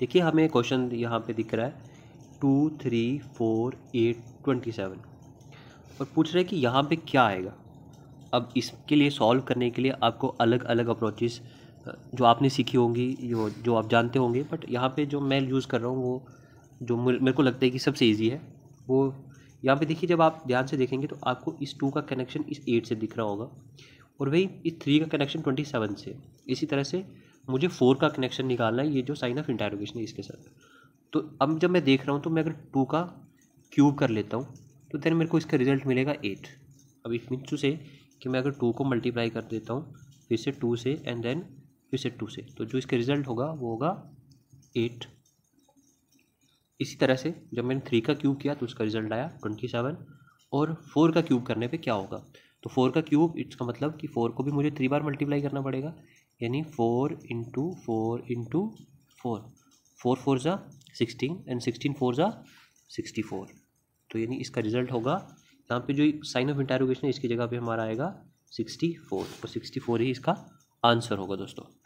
देखिए हमें क्वेश्चन यहाँ पे दिख रहा है two three four eight twenty seven और पूछ रहे हैं कि यहाँ पे क्या आएगा अब इसके लिए सॉल्व करने के लिए आपको अलग अलग अप्रोचेस जो आपने सीखी होंगी जो जो आप जानते होंगे बट यहाँ पे जो मैं यूज़ कर रहा हूँ वो जो मेरे को लगता है कि सबसे ईजी है वो यहाँ पे देखिए जब आप ध्यान से देखेंगे तो आपको इस टू का कनेक्शन इस एट से दिख रहा होगा और वही इस थ्री का कनेक्शन ट्वेंटी सेवन से इसी तरह से मुझे फोर का कनेक्शन निकालना है ये जो साइन ऑफ इंटेरोगेशन है इसके साथ तो अब जब मैं देख रहा हूँ तो मैं अगर टू का क्यूब कर लेता हूँ तो देन मेरे को इसका रिजल्ट मिलेगा एट अब इट मीन टू से कि मैं अगर टू को मल्टीप्लाई कर देता हूँ फिर से टू से एंड देन फिर से टू से तो जो इसका रिजल्ट होगा वो होगा एट इसी तरह से जब मैंने थ्री का क्यूब किया तो उसका रिजल्ट आया ट्वेंटी सेवन और फोर का क्यूब करने पे क्या होगा तो फोर का क्यूब इसका मतलब कि फोर को भी मुझे थ्री बार मल्टीप्लाई करना पड़ेगा यानी four into four into four four four ज़ा सिक्सटीन एंड सिक्सटीन फोर ज़ा सिक्सटी फोर तो यानी इसका रिजल्ट होगा यहाँ पे जो साइन ऑफ इंटेरोगेशन है इसकी जगह पे हमारा आएगा सिक्सटी फोर और तो सिक्सटी फोर ही इसका आंसर होगा दोस्तों